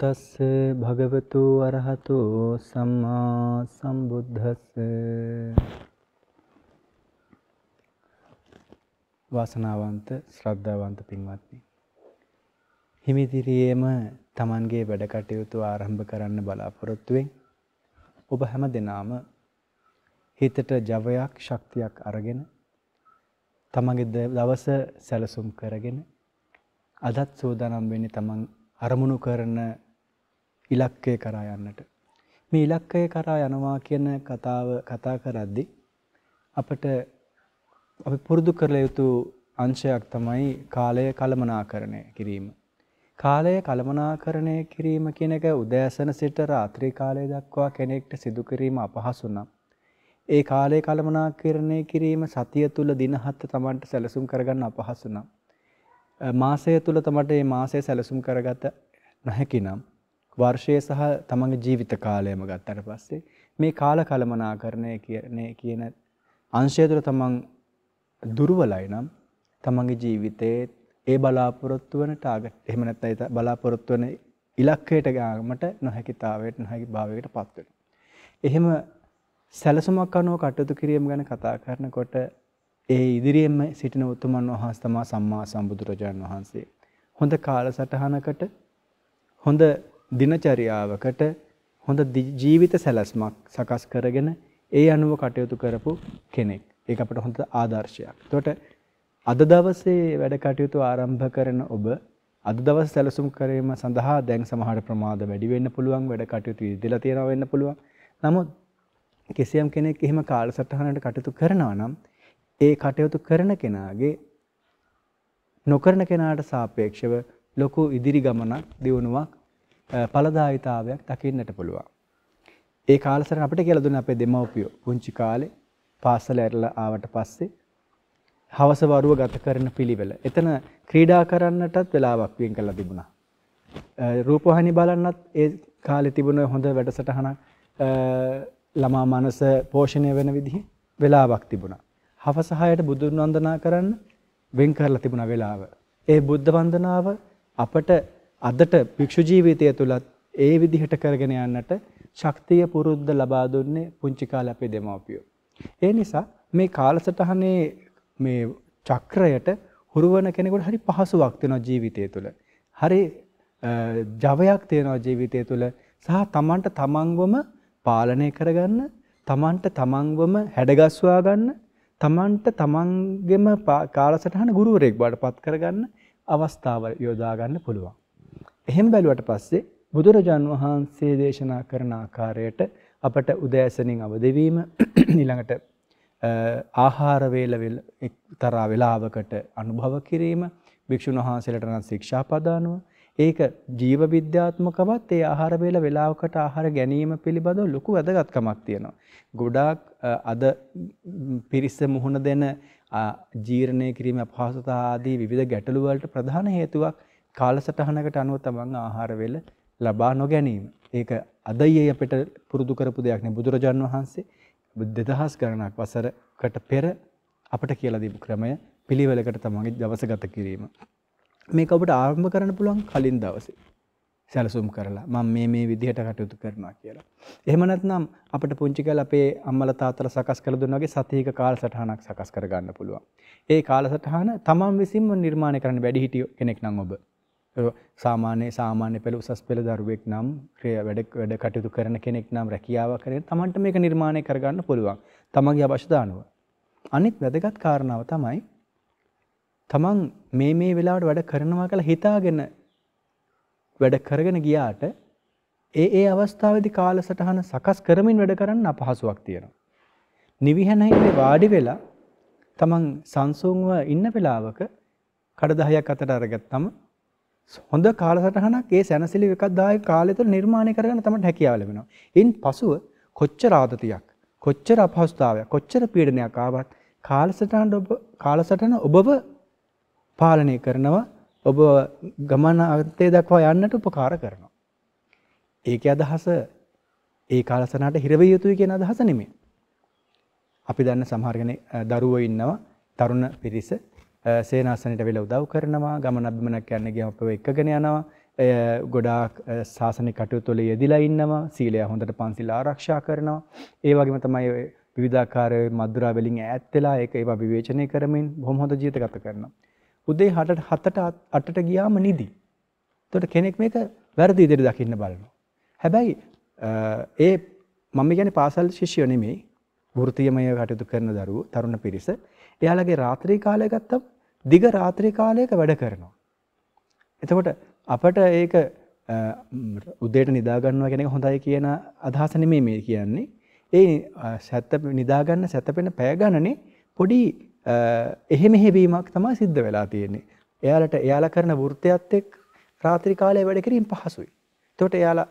තස්ස භගවතු අරහතෝ සම්මා සම්බුද්දස්ස වාසනාවන්ත ශ්‍රද්ධාවන්ත පින්වත්නි හිමිදිරියේම Tamanගේ වැඩ කටයුතු ආරම්භ කරන්න බලාපොරොත්තු ඔබ හැම දිනාම හිතට ජවයක් ශක්තියක් අරගෙන තමන්ගේ දවස සැලසුම් කරගෙන අදත් සූදානම් වෙන්නේ තමන් අරමුණු කරන ඉලක්කය කරා යන්නට. මේ ඉලක්කය කරා යනවා කියන කතාව කතා කරද්දි අපට අපි පුරුදු කරල යුතු අංශයක් තමයි කාලය කළමනාකරණය කිරීම. කාලය කළමනාකරණය කිරීම කියන එක උදෑසන සිට රාත්‍රී කාලය දක්වා කෙනෙක්ට සිදුකිරීම අපහසුනම්. ඒ කාලය කළමනාකරණය කිරීම සතිය තුළ දිනහත්ත තමන්ට සැලසුම් කරගන්න අපහසුනම්. මාසය තුළ තමට ඒ මාසය සැලසුම් කරගත නොහැකි නම්. වර්ෂය සහ තමන්ගේ ජීවිත කාලයම ගත්තට පස්සේ මේ කාල කළමනාකරණය කියන්නේ කියන අංශය තුළ තමන් දුර්වලයි නම් තමන්ගේ ජීවිතයේ ඒ බලාපොරොත්තු වෙන ටාගට් එහෙම නැත්නම් ඒ බලාපොරොත්තු වෙන ඉලක්කයට ගාමට නොහැකිතාවයට නොහැකි භාවයකට පත් වෙනවා. එහෙම සැලසුමක් අනුව කටයුතු කිරීම ගැන කතා කරනකොට ඒ ඉදිරියෙම සිටින උතුමන් වහන්සේ තමා සම්මා සම්බුදුරජාණන් වහන්සේ. හොඳ කාලසටහනකට හොඳ දිනචරියාවකට හොඳ ජීවිත සැලැස්මක් සකස් කරගෙන ඒ අනුව කටයුතු කරපු කෙනෙක්. ඒක අපට හොඳ ආදර්ශයක්. එතකොට අද දවසේ වැඩ කටයුතු ආරම්භ කරන ඔබ අද දවස් සැලසුම් කිරීම සඳහා දැන් සමහර ප්‍රමාද වැඩි වෙන්න පුළුවන් වැඩ කටයුතු ඉදලා තියනවා වෙන්න පුළුවන්. නමුත් කිසියම් කෙනෙක් එහෙම කාලසටහනකට කටයුතු කරනවා නම් ඒ කටයුතු කරන කෙනාගේ නොකරන කෙනාට සාපේක්ෂව ලොකු ඉදිරි ගමනක් දියුණුවක් පළදායිතාවයක් දකින්නට පුළුවන්. ඒ කාලසරණ අපිට කියලා දුන්න අපේ දෙමව්පියෝ පුංචි කාලේ පාසල ඇරලා ආවට පස්සේ හවස වරුව ගත කරන පිළිවෙල. එතන ක්‍රීඩා කරන්නටත් වෙලාවක් වෙන් කරලා තිබුණා. රූපවාහිනී බලන්නත් ඒ කාලේ තිබුණ හොඳ වැඩසටහනක් ළමා මනස පෝෂණය වෙන විදිහ වෙලාවක් තිබුණා. හවස 6ට බුදුන් වන්දනා කරන්න වෙන් කරලා තිබුණා වෙලාව. ඒ බුද්ධ වන්දනාව අපට අදට භික්ෂු ජීවිතය තුලත් ඒ විදිහට කරගෙන යන්නට ශක්තිය පුරුද්ද ලබා දුන්නේ පුංචි කාලේ අපේ දෙමව්පියෝ. ඒ නිසා මේ කාලසටහනේ මේ චක්‍රයට හුරු වෙන කෙනෙකුට හරි පහසුවක් තියෙනවා ජීවිතය තුළ. හරි ජවයක් තියෙනවා ජීවිතය තුළ සහ තමන්ට තමන්වම පාලනය කරගන්න, තමන්ට තමන්වම හැඩගස්වා ගන්න, තමන්ට තමන්ගෙම කාලසටහන ගුරුවරයෙක් බවට පත් කරගන්න අවස්ථාව යොදා ගන්න පුළුවන්. එහෙම බැලුවට පස්සේ බුදුරජාන් වහන්සේ දේශනා කරන ආකාරයට අපට උදෑසනින් අවදිවීම ඊළඟට ආහාර වේල තරා වේලාවකට අනුභව කිරීම භික්ෂුන් වහන්සේලට නම් ශික්ෂාපදානව ඒක ජීව විද්‍යාත්මකවත් ඒ ආහාර වේල වේලාවකට ආහාර ගැනීම පිළිබඳව ලොකු වැදගත්කමක් තියෙනවා. ගොඩාක් අද පිරිස මුහුණ දෙන ජීර්ණය කිරීම අපහසුතා ආදී විවිධ ගැටලු වලට ප්‍රධාන හේතුවක් කාලසටහනකට අනුව තමන් ආහාර වේල ලබා නොගැනීම. ඒක අදයි අපිට පුරුදු කරපු දෙයක් නේ බුදුරජාන් වහන්සේ 2000 ගණනක් වසරකට පෙර අපට කියලා දීපු ක්‍රමය පිළිවෙලකට තමන්ගේ දවස ගත කිරීම. මේක ඔබට ආරම්භ කරන්න පුළුවන් කලින් දවසේ. සැලසුම් කරලා මම මේ මේ විදිහට කටයුතු කරනවා කියලා. එහෙම නැත්නම් අපිට පුංචි කාලේ අපේ අම්මලා තාත්තලා සකස් කරලා දුන්න වගේ සතියක කාලසටහනක් සකස් කරගන්න පුළුවන්. ඒ කාලසටහන තමන් විසින්ම නිර්මාණය කරන්න වැඩිහිටිය කෙනෙක් නම් ඔබ. සාමාන්‍ය සාමාන්‍ය පෙළ උසස් පෙළ දරුවෙක් නම් ක්‍රිය වැඩ වැඩ කටයුතු කරන කෙනෙක් නම් රැකියාවක් කරගෙන තමන්ට මේක නිර්මාණය කරගන්න පුළුවන්. තමන්ගේ අවශ්‍යතා අනුව. අනිත් වැදගත් කාරණාව තමයි තමන් මේ මේ වෙලාවට වැඩ කරනවා කියලා හිතාගෙන වැඩ කරගෙන ගියාට ඒ ඒ අවස්ථාවේදී කාලසටහන සකස් කරමින් වැඩ කරන්න අපහසුාවක් තියෙනවා. නිවිහැනහිල්ලේ වාඩි වෙලා තමන් සංසුන්ව ඉන්න වෙලාවක කඩදාහයක් අතට අරගත්තම හොඳ කාලසටහනක් ඒ සැනසිලි එකක් දායක කාලය තුළ නිර්මාණය කරගන්න තමයි හැකියාව ලැබෙනවා. ඉන් පසුව කොච්චර ආතතියක්, කොච්චර අපහසුතාවයක්, කොච්චර පීඩනයක් ආවත් කාලසටහන ඔබ කාලසටහන ඔබව පාලනය කරනවා, ඔබ ගමන අන්තය දක්වා යන්නට උපකාර කරනවා. ඒකේ අදහස ඒ කාලසටහනට හිර වෙ යුතුයි කියන අදහස නෙමෙයි. අපි දන්න සමහර දරුවෝ ඉන්නවා, තරුණ පිරිස සේනාසනයට වෙලා උදව් කරනවා ගමන බිමනක් යන්න ගියම අපව එක්කගෙන යනවා ගොඩාක් ශාසනික කටයුතු වල යෙදිලා ඉන්නවා සීලය හොඳට පන්සිල් ආරක්ෂා කරනවා ඒ වගේම තමයි විවිධාකාර මද්දුරා වලින් ඈත් වෙලා ඒක ඒවා විවේචනය කරමින් බොහොම හොඳ ජීවිත ගත කරනවා උදේ 8ට 7ට 8ට ගියාම නිදි එතකොට කෙනෙක් මේක වැරදි විදිහට දකින්න බලනවා හැබැයි ඒ මම කියන්නේ පාසල් ශිෂ්‍යයෝ නෙමෙයි වෘත්තීයමය කටයුතු කරන දරුවෝ තරුණ පිරිස එයාලගේ රාත්‍රී කාලය ගත්තම දිග රාත්‍රී කාලයක වැඩ කරනවා. එතකොට අපට ඒක උදේට නිදාගන්නවා කෙනෙක හොඳයි කියන අදහස නෙමේ මේ කියන්නේ. ඒ සැත්ත නිදාගන්න සැතපෙන පැය ගණනේ පොඩි එහෙම හෙවීමක් තමයි සිද්ධ වෙලා තියෙන්නේ. එයාලට එයාලා කරන වෘත්තයත් එක්ක රාත්‍රී කාලයේ වැඩ කිරීම පහසුයි. එතකොට එයාලා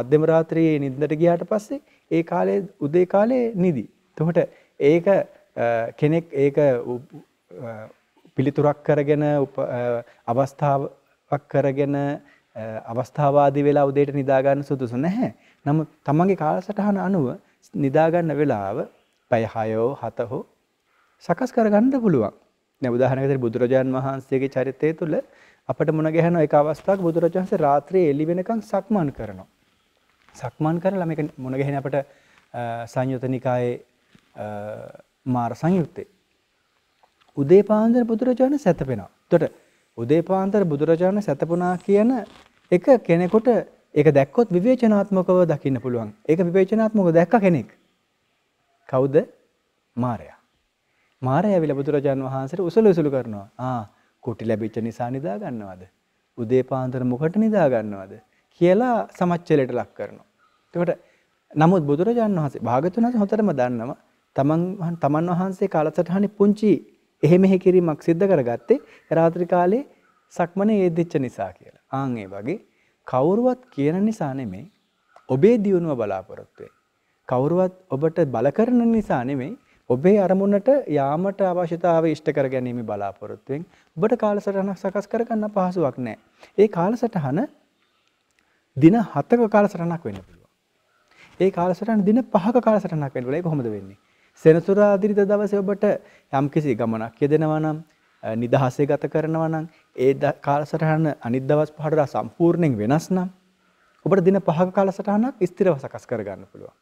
මධ්‍යම රාත්‍රියේ නිින්දට ගියාට පස්සේ ඒ කාලේ උදේ කාලේ නිදි. එතකොට ඒක කෙනෙක් ඒක පිළිතුරක් කරගෙන අවස්ථාවක් කරගෙන අවස්ථාවාදී වෙලා උදේට නිදාගන්න සුදුසු නැහැ. නම තමන්ගේ කාලසටහන අනුව නිදාගන්න වෙලාව පැය 6 හෝ 7 හෝ සකස් කරගන්න පුළුවන්. දැන් උදාහරණයක් විදිහට බුදුරජාන් වහන්සේගේ චරිතය තුළ අපිට මුණ ගැහෙන එක අවස්ථාවක් බුදුරජාන් වහන්සේ රාත්‍රියේ එළි වෙනකන් සක්මන් කරනවා. සක්මන් කරලා මේක මුණ ගැහෙන අපිට සංයුතනිකායේ මාර සංයුත්තේ. උදේපාන්දර බුදුරජාණන් සැතපෙනවා. එතකොට උදේපාන්දර බුදුරජාණන් සැතපුණා කියන එක කෙනෙකුට ඒක දැක්කොත් විවේචනාත්මකව දකින්න පුළුවන්. ඒක විවේචනාත්මකව දැක්ක කෙනෙක්. කවුද? මාරයා. මාරයා ඇවිල්ලා බුදුරජාණන් වහන්සේට උසල උසල කරනවා. ආ කුටි ලැබිච්ච නිසා නිදා ගන්නවද? උදේපාන්දර මොකට නිදා ගන්නවද? කියලා සමච්චලයට ලක් කරනවා. එතකොට නමුත් බුදුරජාණන් වහන්සේ භාගතුන් වහන්සේ හොතරම දන්නවා තමන් තමන් වහන්සේ කාලසටහනේ පුංචි එහෙ මෙහෙ කිරීමක් සිද්ධ කරගත්තේ රාත්‍රී කාලේ සක්මනේ යෙදිච්ච නිසා කියලා. ආන් ඒ වගේ කවුරුවත් කියන නිසා නෙමෙයි ඔබේ දියුණුව බලාපොරොත්තු කවුරුවත් ඔබට බල කරන නිසා නෙමෙයි ඔබේ අරමුණට යාමට අවශ්‍යතාවය ඉෂ්ට කර ගැනීම බලාපොරොත්තුෙන් ඔබට කාලසටහනක් සකස් කරගන්න පහසුවක් නැහැ. ඒ කාලසටහන දින 7ක කාලසටහනක් වෙන්න පුළුවන්. ඒ කාලසටහන දින 5ක කාලසටහනක් වෙන්න පුළුවන්. ඒක කොහොමද වෙන්නේ? සෙනසුරා අදිරිද දවසේ ඔබට යම්කිසි ගමනක් යෙදෙනවා නම් නිදහසේ ගත කරනවා නම් ඒ කාලසටහන අනිත් දවස් පහට සම්පූර්ණයෙන් වෙනස් නම් ඔබට දින පහක කාලසටහනක් ස්ථිරව සකස් කරගන්න පුළුවන්.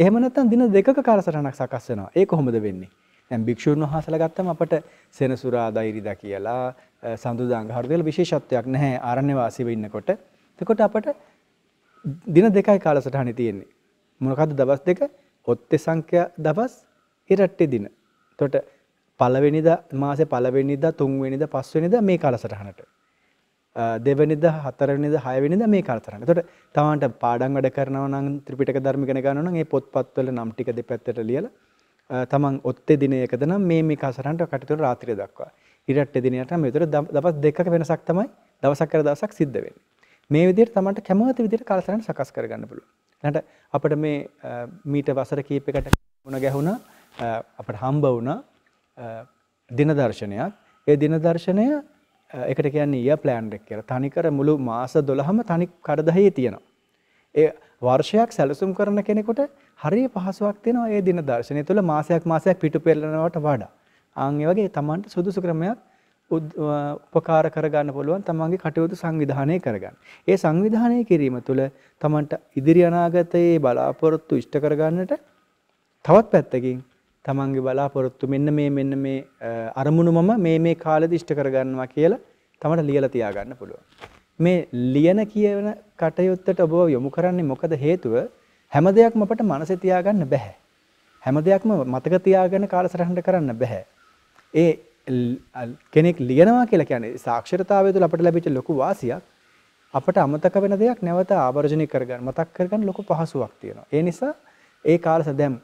එහෙම නැත්නම් දින දෙකක කාලසටහනක් සකස් වෙනවා. ඒ කොහොමද වෙන්නේ? දැන් භික්ෂුන් වහන්සේලා ගත්තම අපට සෙනසුරා දෛරිද කියලා සඳුදා අඟහරු කියලා විශේෂත්වයක් නැහැ ආරණ්‍ය වාසීව ඉන්නකොට. එතකොට අපට දින දෙකයි කාලසටහනේ තියෙන්නේ. මොනකද්ද දවස් දෙක ඔත්තේ සංඛ්‍යා දවස් ඉරට්ටි දින. එතකොට පළවෙනිදා මාසේ පළවෙනිදා තුන්වෙනිදා පස්වෙනිදා මේ කාලසටහනට. දෙවෙනිදා හතරවෙනිදා හයවෙනිදා මේ කාලසටහන. එතකොට තවන්ට පාඩම් වැඩ කරනවා නම් ත්‍රිපිටක ධර්ම ඉගෙන ගන්නවා නම් ඒ පොත්පත්වල නම් ටික දෙපැත්තට ලියලා තමන් ඔත්තේ දිනයකද නම් මේ මේ කාලසටහනට කටයුතු රාත්‍රිය දක්වා. ඉරට්ටි දිනයට මේ විතර දවස් දෙකක වෙනසක් තමයි දවසක් කර දවසක් සිද්ධ වෙන්නේ. මේ විදිහට තමන්ට කැමති විදිහට කාලසටහන සකස් කරගන්න පුළුවන්. නැට අපට මේ මීට වසර කීප එකට ගුණ ගැහුණ අපට හම්බ වුණ දිනදර්ශනයක් ඒ දිනදර්ශනය එකට කියන්නේ ඊය ප්ලෑන්ඩෙක් කියර තනිකර මුළු මාස දොළහම තනි කරදහයේ තියෙනවා. ඒ වර්ෂයක් සැලසුම් කරන කෙනෙකොට හරි පහසුවක් තියෙනවා ඒ දිනදර්ශනය තුළ මාසයක් මාසයක් පිටු පෙල්ලනවට වඩා ආංගේ වගේ තමන්ට සුදුසු ක්‍රමයක් උපකාර කරගන්න පුළුවන් තමන්ගේ කටයුතු සංවිධානය කරගන්න. ඒ සංවිධානය කිරීම තුළ තමන්ට ඉදිරි අනාගතයේ බලාපොරොත්තු ඉෂ්ට කරගන්නට තවත් පැත්තකින් තමන්ගේ බලාපොරොත්තු මෙන්න මේ මෙන්න මේ අරමුණු මම මේ මේ කාලෙදි ඉෂ්ට කරගන්නවා කියලා තමන්ට ලියලා තියාගන්න පුළුවන්. මේ ලියන කියවන කටයුත්තට ඔබ යොමු කරන්නේ මොකද හේතුව හැම දෙයක්ම අපට මනසේ තියාගන්න බෑ. හැම දෙයක්ම මතක තියාගෙන කාලසටහනට කරන්න බෑ. ඒ කෙනෙක් ලියනවා කියලා කියන්නේ සාක්ෂරතාවය තුළ අපට ලැබිච්ච ලොකු වාසියක් අපට අමතක වෙන දෙයක් නැවත ආවර්ජනය කරගන්න මතක් කරගන්න ලොකු පහසුවක් තියෙනවා. ඒ නිසා ඒ කාලස දැම්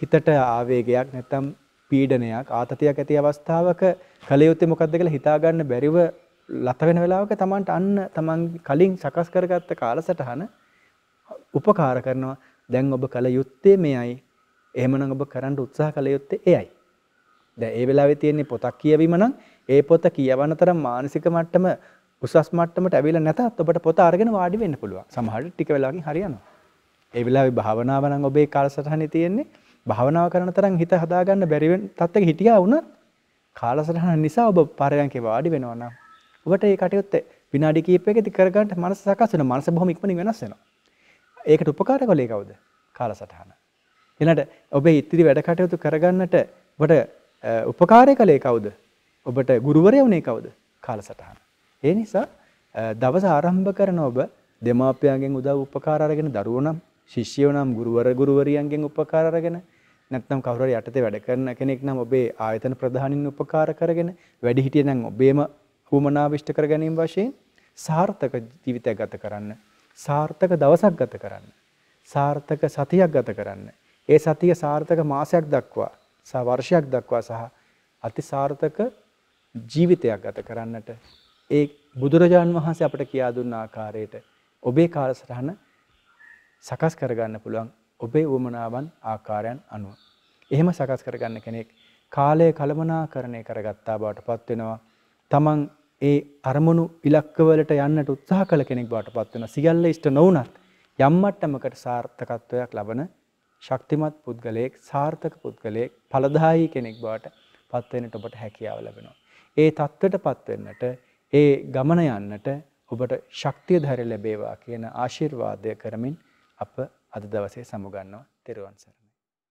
හිතට ආවේගයක් නැත්තම් පීඩනයක් ආතතියක් ඇති අවස්ථාවක කළ යුත්තේ මොකද්ද කියලා හිතාගන්න බැරිව ලත වෙන වෙලාවක Tamanට අන්න Taman කලින් සකස් කරගත්ත කාලසටහන උපකාර කරනවා. දැන් ඔබ කළ යුත්තේ මෙයයි. එහෙමනම් ඔබ කරන්න උත්සාහ කළ යුත්තේ එයයි. දැන් ඒ වෙලාවේ තියෙන්නේ පොතක් කියවීම නම් ඒ පොත කියවන තරම් මානසික මට්ටම උසස් මට්ටමට ඇවිල්ලා නැතත් ඔබට පොත අරගෙන වාඩි වෙන්න පුළුවන්. සමහරට ටික වෙලාවකින් හරියනවා. ඒ වෙලාවේ භාවනාව නම් ඔබේ කාලසටහනේ තියෙන්නේ භාවනාව කරන තරම් හිත හදාගන්න බැරි වෙන තත්ත්වයක හිටියා වුණත් කාලසටහන නිසා ඔබ පරයන්කේ වාඩි වෙනවා නම් ඔබට ඒ කටයුත්ත විනාඩි කීපයකදී කරගන්න මනස සකස් වෙනවා. මනස බොහොම ඉක්මනින් වෙනස් වෙනවා. ඒකට උපකාර කළේ කවුද? කාලසටහන. ඊළඟට ඔබේ ඉතිරි වැඩ කටයුතු කරගන්නට ඔබට උපකාරය කළේ කවුද ඔබට ගුරුවරය වනේ කවුද කාලසටහන. ඒ නිසා දවස ආරම්භ කරන ඔබ දෙමාපයන්ගෙන් උදව උපකාරගෙන දරුවනම් ශිෂ්‍යවනම් ගුරුවර ගුරුවරියන්ගෙන් උපකාරගෙන නැත්නම් කවුරු හරි යටතේ වැඩ කරන කෙනෙක් නම් ඔබේ ආයතන ප්‍රධානින් උපකාර කරගෙන වැඩි හිටිය නම් ඔබේම වුමනාව ඉෂ්ට කර ගැනීම වශයෙන් සාර්ථක ජීවිතයක් ගත කරන්න සාර්ථක දවසක් ගත කරන්න සාර්ථක සතියක් ගත කරන්න ඒ සතිය සාර්ථක මාසයක් දක්වා සහ වර්ෂයක් දක්වා සහ අතිසාර්ථක ජීවිතයක් ගත කරන්නට ඒ බුදුරජාණන් වහන්සේ අපට කියා දුන්න ආකාරයට ඔබේ කාලසටහන සකස් කරගන්න පුළුවන් ඔබේ වුවමනාවන් ආකාරයන් අනුව. එහෙම සකස් කරගන්න කෙනෙක් කාලය කළමනාකරණය කරගත්තා බවට පත්වෙනවා. තමන් ඒ අරමුණු ඉලක්කවලට යන්නට උත්සාහ කළ කෙනෙක් බවට පත්වෙන සියල්ල ඉෂ්ට නොවනත් යම්මට්ටමකට සාර්ථකත්වයක් ලබන ශක්තිමත් පුද්ගලයෙක් සාර්ථක පුද්ගලයෙක් පලදාහි කෙනෙක් බවට පත්වෙනට ඔබට හැකියාව ලැබෙනවා. ඒ තත්ත්වට පත්වෙන්නට ඒ ගමන යන්නට ඔබට ශක්තිය ධර ලැබේවා කියන ආශිර්වාදය කරමින් අප අද දවසේ සමුගන්නවා තෙරුවන්සර.